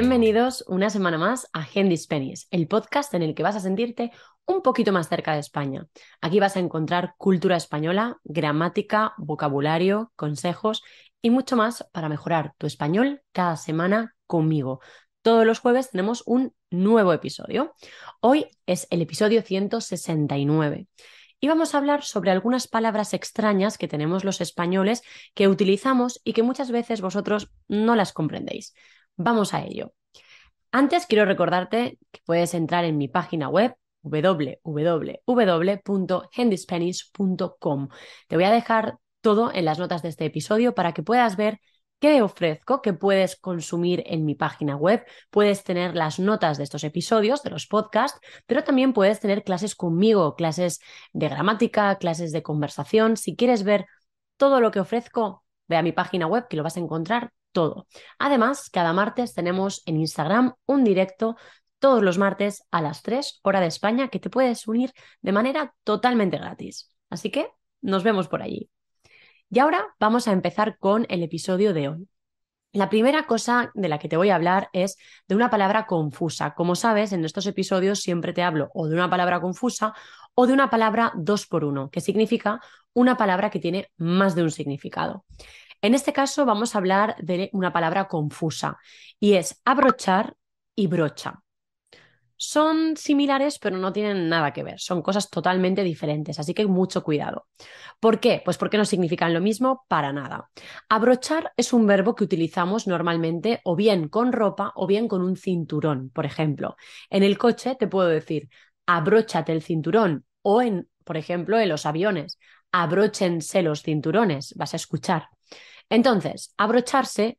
Bienvenidos una semana más a Gendis el podcast en el que vas a sentirte un poquito más cerca de España. Aquí vas a encontrar cultura española, gramática, vocabulario, consejos y mucho más para mejorar tu español cada semana conmigo. Todos los jueves tenemos un nuevo episodio. Hoy es el episodio 169 y vamos a hablar sobre algunas palabras extrañas que tenemos los españoles que utilizamos y que muchas veces vosotros no las comprendéis. Vamos a ello. Antes quiero recordarte que puedes entrar en mi página web www.handyspanish.com. Te voy a dejar todo en las notas de este episodio para que puedas ver qué ofrezco, qué puedes consumir en mi página web. Puedes tener las notas de estos episodios, de los podcasts, pero también puedes tener clases conmigo, clases de gramática, clases de conversación. Si quieres ver todo lo que ofrezco, Ve a mi página web que lo vas a encontrar todo. Además, cada martes tenemos en Instagram un directo todos los martes a las 3 hora de España que te puedes unir de manera totalmente gratis. Así que nos vemos por allí. Y ahora vamos a empezar con el episodio de hoy. La primera cosa de la que te voy a hablar es de una palabra confusa. Como sabes, en estos episodios siempre te hablo o de una palabra confusa o de una palabra dos por uno, que significa una palabra que tiene más de un significado. En este caso vamos a hablar de una palabra confusa y es abrochar y brocha son similares, pero no tienen nada que ver. Son cosas totalmente diferentes, así que mucho cuidado. ¿Por qué? Pues porque no significan lo mismo para nada. Abrochar es un verbo que utilizamos normalmente o bien con ropa o bien con un cinturón, por ejemplo. En el coche te puedo decir, abróchate el cinturón o en, por ejemplo, en los aviones, abróchense los cinturones, vas a escuchar. Entonces, abrocharse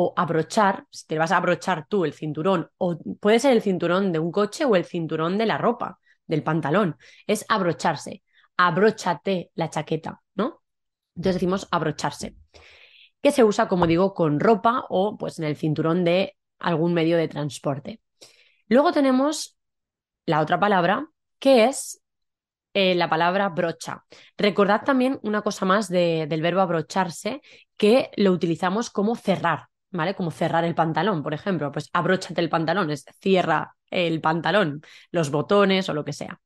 o abrochar, si te vas a abrochar tú el cinturón, o puede ser el cinturón de un coche o el cinturón de la ropa, del pantalón, es abrocharse, abróchate la chaqueta, ¿no? Entonces decimos abrocharse, que se usa, como digo, con ropa o pues en el cinturón de algún medio de transporte. Luego tenemos la otra palabra, que es eh, la palabra brocha. Recordad también una cosa más del verbo abrocharse, que lo utilizamos como cerrar. ¿vale? Como cerrar el pantalón, por ejemplo, pues abróchate el pantalón, es cierra el pantalón, los botones o lo que sea.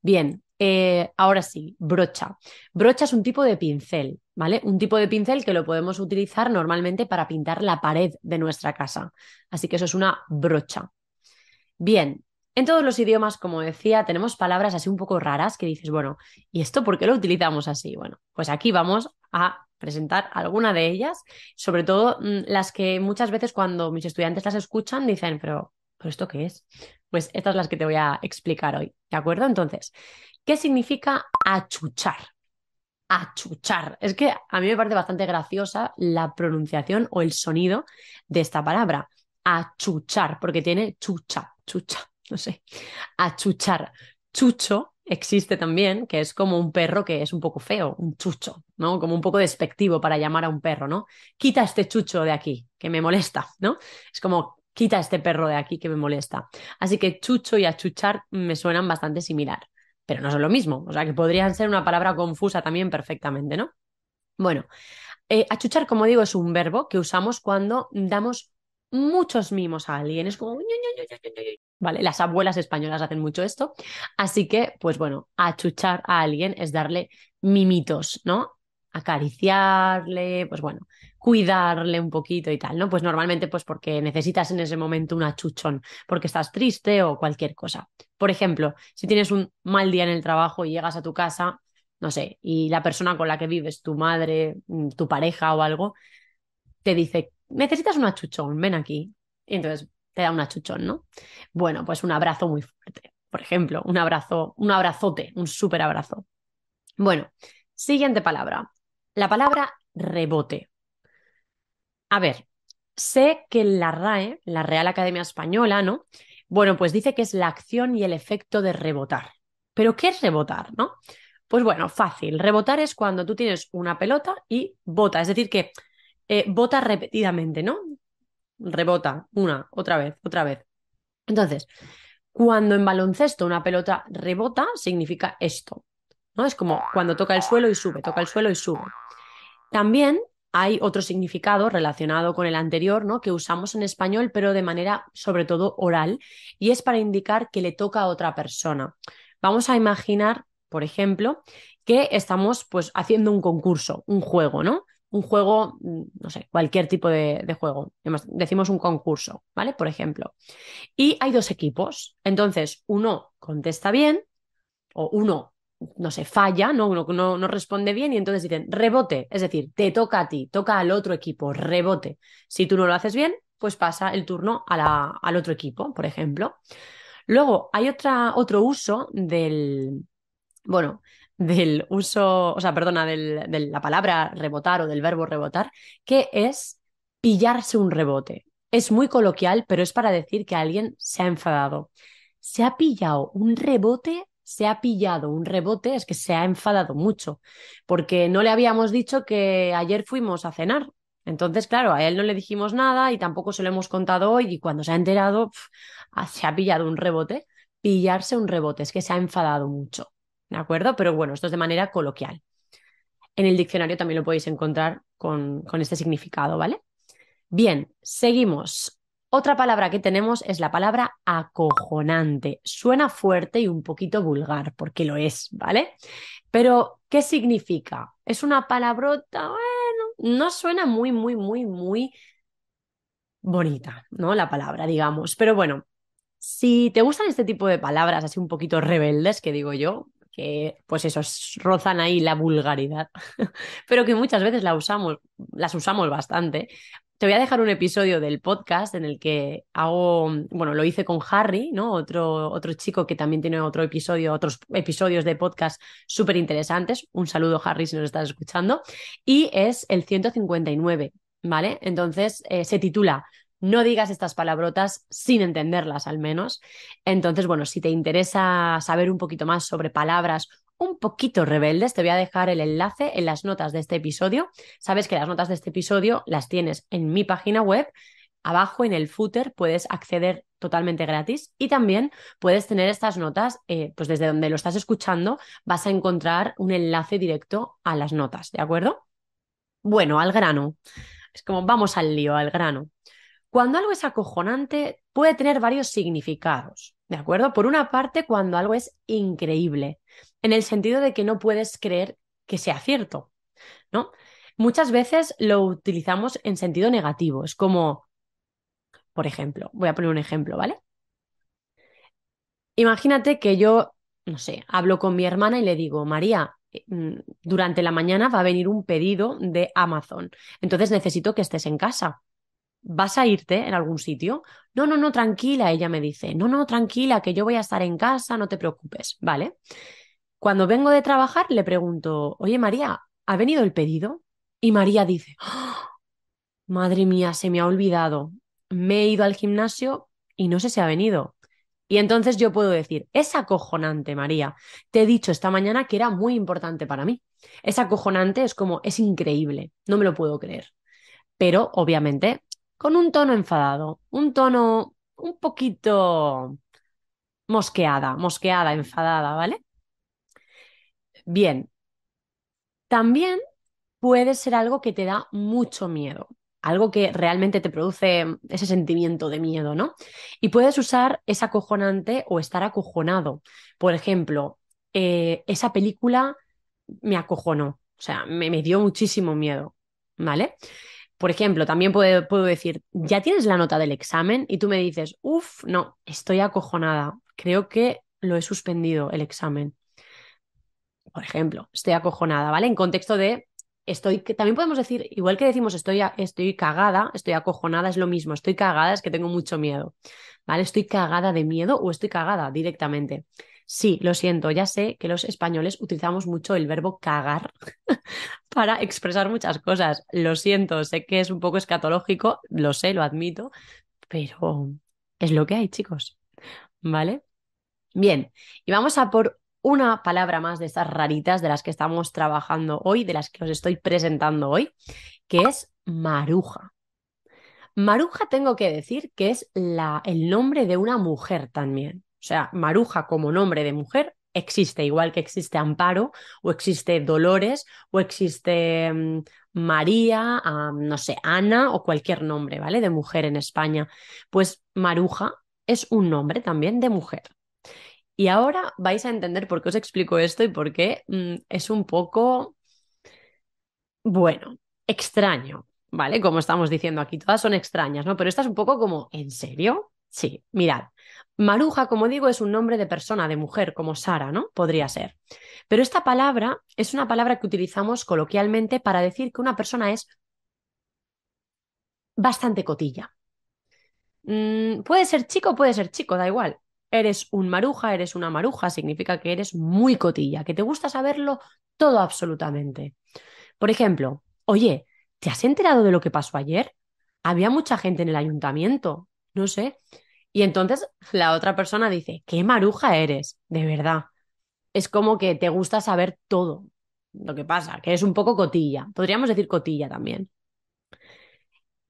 Bien, eh, ahora sí, brocha. Brocha es un tipo de pincel, ¿vale? Un tipo de pincel que lo podemos utilizar normalmente para pintar la pared de nuestra casa. Así que eso es una brocha. Bien, en todos los idiomas, como decía, tenemos palabras así un poco raras que dices, bueno, ¿y esto por qué lo utilizamos así? Bueno, pues aquí vamos a presentar alguna de ellas, sobre todo mm, las que muchas veces cuando mis estudiantes las escuchan dicen, pero, ¿pero esto qué es? Pues estas las que te voy a explicar hoy, ¿de acuerdo? Entonces, ¿qué significa achuchar? achuchar. Es que a mí me parece bastante graciosa la pronunciación o el sonido de esta palabra, achuchar, porque tiene chucha, chucha, no sé, achuchar. Chucho existe también, que es como un perro que es un poco feo, un chucho, ¿no? Como un poco despectivo para llamar a un perro, ¿no? Quita este chucho de aquí, que me molesta, ¿no? Es como quita este perro de aquí que me molesta. Así que chucho y achuchar me suenan bastante similar, pero no son lo mismo, o sea que podrían ser una palabra confusa también perfectamente, ¿no? Bueno, eh, achuchar, como digo, es un verbo que usamos cuando damos muchos mimos a alguien, es como las abuelas españolas hacen mucho esto. Así que, pues bueno, achuchar a alguien es darle mimitos, ¿no? Acariciarle, pues bueno, cuidarle un poquito y tal, ¿no? Pues normalmente, pues porque necesitas en ese momento un achuchón, porque estás triste o cualquier cosa. Por ejemplo, si tienes un mal día en el trabajo y llegas a tu casa, no sé, y la persona con la que vives, tu madre, mm, tu pareja o algo, te dice, necesitas un achuchón, ven aquí. Y entonces te da un achuchón, ¿no? Bueno, pues un abrazo muy fuerte, por ejemplo, un abrazo, un abrazote, un súper abrazo. Bueno, siguiente palabra, la palabra rebote. A ver, sé que la RAE, la Real Academia Española, ¿no? Bueno, pues dice que es la acción y el efecto de rebotar. Pero ¿qué es rebotar, no? Pues bueno, fácil. Rebotar es cuando tú tienes una pelota y bota, es decir, que eh, bota repetidamente, ¿no? rebota una, otra vez, otra vez. Entonces, cuando en baloncesto una pelota rebota, significa esto. ¿no? Es como cuando toca el suelo y sube, toca el suelo y sube. También hay otro significado relacionado con el anterior, ¿no? Que usamos en español, pero de manera sobre todo oral, y es para indicar que le toca a otra persona. Vamos a imaginar, por ejemplo, que estamos pues haciendo un concurso, un juego, ¿no? un juego, no sé, cualquier tipo de, juego. Decimos un concurso, ¿vale? Por ejemplo. Y hay dos equipos. Entonces, uno contesta bien o uno, no sé, falla, no, uno no, no responde bien y entonces dicen rebote. Es decir, te toca a ti, toca al otro equipo, rebote. Si tú no lo haces bien, pues pasa el turno al otro equipo, por ejemplo. Luego, hay otra, otro uso del, bueno, del uso, o sea, perdona, del, de la palabra rebotar o del verbo rebotar, que es pillarse un rebote. Es muy coloquial, pero es para decir que alguien se ha enfadado. Se ha pillado un rebote, se ha pillado un rebote, es que se ha enfadado mucho, porque no le habíamos dicho que ayer fuimos a cenar. Entonces, claro, a él no le dijimos nada y tampoco se lo hemos contado hoy y cuando se ha enterado, se ha pillado un rebote. Pillarse un rebote, es que se ha enfadado mucho. ¿de acuerdo? Pero bueno, esto es de manera coloquial. En el diccionario también lo podéis encontrar con, con este significado, ¿vale? Bien, seguimos. Otra palabra que tenemos es la palabra acojonante. Suena fuerte y un poquito vulgar, porque lo es, ¿vale? Pero, ¿qué significa? Es una palabrota, bueno, no suena muy, muy, muy, muy bonita, ¿no? La palabra, digamos. Pero bueno, si te gustan este tipo de palabras así un poquito rebeldes, que digo yo, que pues esos rozan ahí la vulgaridad, pero que muchas veces la usamos, las usamos bastante. Te voy a dejar un episodio del podcast en el que hago, bueno, lo hice con Harry, ¿no? Otro, otro chico que también tiene otro episodio, otros episodios de podcast súper interesantes. Un saludo, Harry, si nos estás escuchando. Y es el 159, ¿vale? Entonces eh, se titula no digas estas palabrotas sin entenderlas al menos. Entonces, bueno, si te interesa saber un poquito más sobre palabras un poquito rebeldes, te voy a dejar el enlace en las notas de este episodio. Sabes que las notas de este episodio las tienes en mi página web. Abajo en el footer puedes acceder totalmente gratis y también puedes tener estas notas, eh, pues desde donde lo estás escuchando vas a encontrar un enlace directo a las notas, ¿de acuerdo? Bueno, al grano. Es como vamos al lío, al grano. Cuando algo es acojonante, puede tener varios significados, ¿de acuerdo? Por una parte, cuando algo es increíble, en el sentido de que no puedes creer que sea cierto, ¿no? Muchas veces lo utilizamos en sentido negativo, es como, por ejemplo, voy a poner un ejemplo, ¿vale? Imagínate que yo, no sé, hablo con mi hermana y le digo, María, eh, mm, durante la mañana va a venir un pedido de Amazon, entonces necesito que estés en casa. ¿vas a irte en algún sitio? No, no, no, tranquila, ella me dice, no, no, tranquila, que yo voy a estar en casa, no te preocupes, ¿vale? Cuando vengo de trabajar le pregunto, oye María, ¿ha venido el pedido? Y María dice, ¡Ah! madre mía, se me ha olvidado, me he ido al gimnasio y no sé si ha venido. Y entonces yo puedo decir, es acojonante, María. Te he dicho esta mañana que era muy importante para mí. Es acojonante, es como, es increíble, no me lo puedo creer. Pero obviamente con un tono enfadado, un tono un poquito mosqueada, mosqueada, enfadada, ¿vale? Bien, también puede ser algo que te da mucho miedo, algo que realmente te produce ese sentimiento de miedo, ¿no? Y puedes usar ese acojonante o estar acojonado. Por ejemplo, eh, esa película me acojonó, o sea, me, me dio muchísimo miedo, ¿vale? Por ejemplo, también puedo, decir, ya tienes la nota del examen y tú me dices, uff, no, estoy acojonada, creo que lo he suspendido el examen. Por ejemplo, estoy acojonada, ¿vale? En contexto de estoy, también podemos decir, igual que decimos estoy, estoy cagada, estoy acojonada, es lo mismo, estoy cagada, es que tengo mucho miedo, ¿vale? Estoy cagada de miedo o estoy cagada directamente. Sí, lo siento, ya sé que los españoles utilizamos mucho el verbo cagar para expresar muchas cosas. Lo siento, sé que es un poco escatológico, lo sé, lo admito, pero es lo que hay, chicos. ¿Vale? Bien, y vamos a por una palabra más de estas raritas de las que estamos trabajando hoy, de las que os estoy presentando hoy, que es maruja. Maruja tengo que decir que es la, el nombre de una mujer también. O sea, Maruja como nombre de mujer existe, igual que existe Amparo, o existe Dolores, o existe mm, María, no sé, Ana, o cualquier nombre, ¿vale? De mujer en España. Pues Maruja es un nombre también de mujer. Y ahora vais a entender por qué os explico esto y por qué mm, es un poco, bueno, extraño, ¿vale? Como estamos diciendo aquí, todas son extrañas, ¿no? Pero esta es un poco como, ¿en serio? Sí, mirad, Maruja, como digo, es un nombre de persona, de mujer, como Sara, ¿no? Podría ser. Pero esta palabra es una palabra que utilizamos coloquialmente para decir que una persona es bastante cotilla. Mm, puede ser chico, puede ser chico, da igual. Eres un maruja, eres una maruja, significa que eres muy cotilla, que te gusta saberlo todo absolutamente. Por ejemplo, oye, ¿te has enterado de lo que pasó ayer? Había mucha gente en el ayuntamiento, no sé, y entonces la otra persona dice, qué maruja eres, de verdad. Es como que te gusta saber todo lo que pasa, que es un poco cotilla. Podríamos decir cotilla también.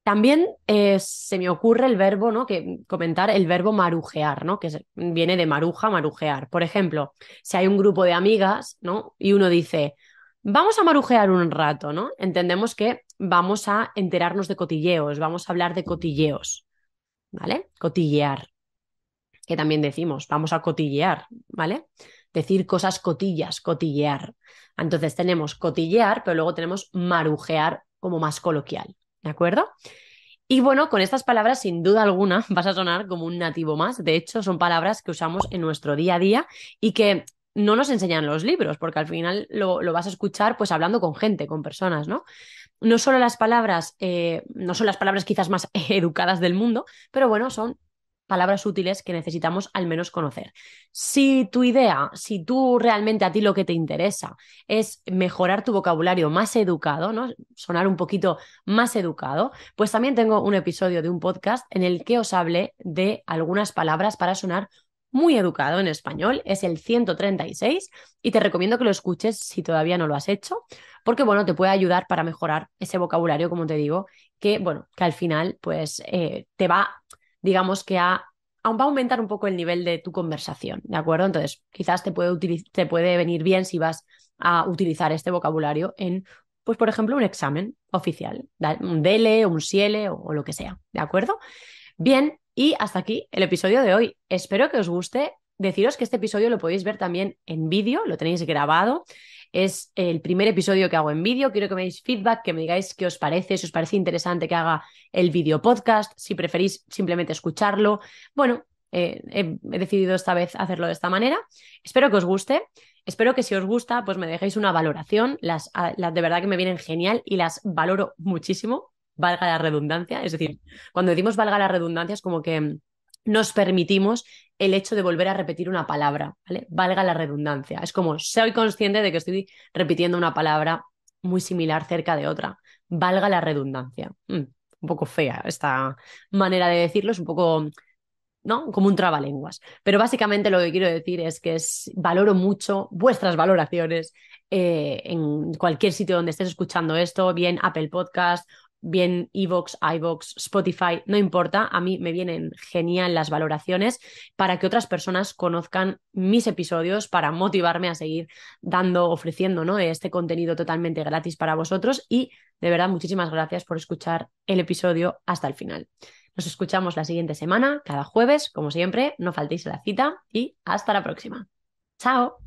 También eh, se me ocurre el verbo, ¿no? Que comentar el verbo marujear, ¿no? Que viene de maruja, marujear. Por ejemplo, si hay un grupo de amigas, ¿no? Y uno dice, vamos a marujear un rato, ¿no? Entendemos que vamos a enterarnos de cotilleos, vamos a hablar de cotilleos. ¿vale? Cotillear, que también decimos, vamos a cotillear, ¿vale? Decir cosas cotillas, cotillear. Entonces tenemos cotillear, pero luego tenemos marujear como más coloquial, ¿de acuerdo? Y bueno, con estas palabras, sin duda alguna, vas a sonar como un nativo más. De hecho, son palabras que usamos en nuestro día a día y que no nos enseñan los libros, porque al final lo, lo vas a escuchar pues hablando con gente, con personas, ¿no? no solo las palabras, eh, no son las palabras quizás más educadas del mundo, pero bueno, son palabras útiles que necesitamos al menos conocer. Si tu idea, si tú realmente a ti lo que te interesa es mejorar tu vocabulario más educado, ¿no? Sonar un poquito más educado, pues también tengo un episodio de un podcast en el que os hable de algunas palabras para sonar muy educado en español, es el 136 y te recomiendo que lo escuches si todavía no lo has hecho, porque bueno, te puede ayudar para mejorar ese vocabulario, como te digo, que bueno, que al final pues eh, te va, digamos que a, a, va a aumentar un poco el nivel de tu conversación, ¿de acuerdo? Entonces, quizás te puede, te puede venir bien si vas a utilizar este vocabulario en, pues por ejemplo, un examen oficial, un DELE, un SIELE o lo que sea, ¿de acuerdo? Bien, y hasta aquí el episodio de hoy. Espero que os guste. Deciros que este episodio lo podéis ver también en vídeo, lo tenéis grabado. Es el primer episodio que hago en vídeo. Quiero que me deis feedback, que me digáis qué os parece, si os parece interesante que haga el vídeo podcast, si preferís simplemente escucharlo. Bueno, eh, he, decidido esta vez hacerlo de esta manera. Espero que os guste. Espero que si os gusta, pues me dejéis una valoración. las ah, de verdad que me vienen genial y las valoro muchísimo valga la redundancia. Es decir, cuando decimos valga la redundancia es como que nos permitimos el hecho de volver a repetir una palabra, ¿vale? Valga la redundancia. Es como soy consciente de que estoy repitiendo una palabra muy similar cerca de otra. Valga la redundancia. Mm, un poco fea esta manera de decirlo, es un poco, ¿no? Como un trabalenguas. Pero básicamente lo que quiero decir es que valoro mucho vuestras valoraciones, eh, en cualquier sitio donde estés escuchando esto, bien Apple Podcast bien Evox, iBox, Spotify, no importa, a mí me vienen genial las valoraciones para que otras personas conozcan mis episodios para motivarme a seguir dando, ofreciendo ¿no? este contenido totalmente gratis para vosotros y de verdad muchísimas gracias por escuchar el episodio hasta el final. Nos escuchamos la siguiente semana, cada jueves, como siempre, no faltéis a la cita y hasta la próxima. Chao.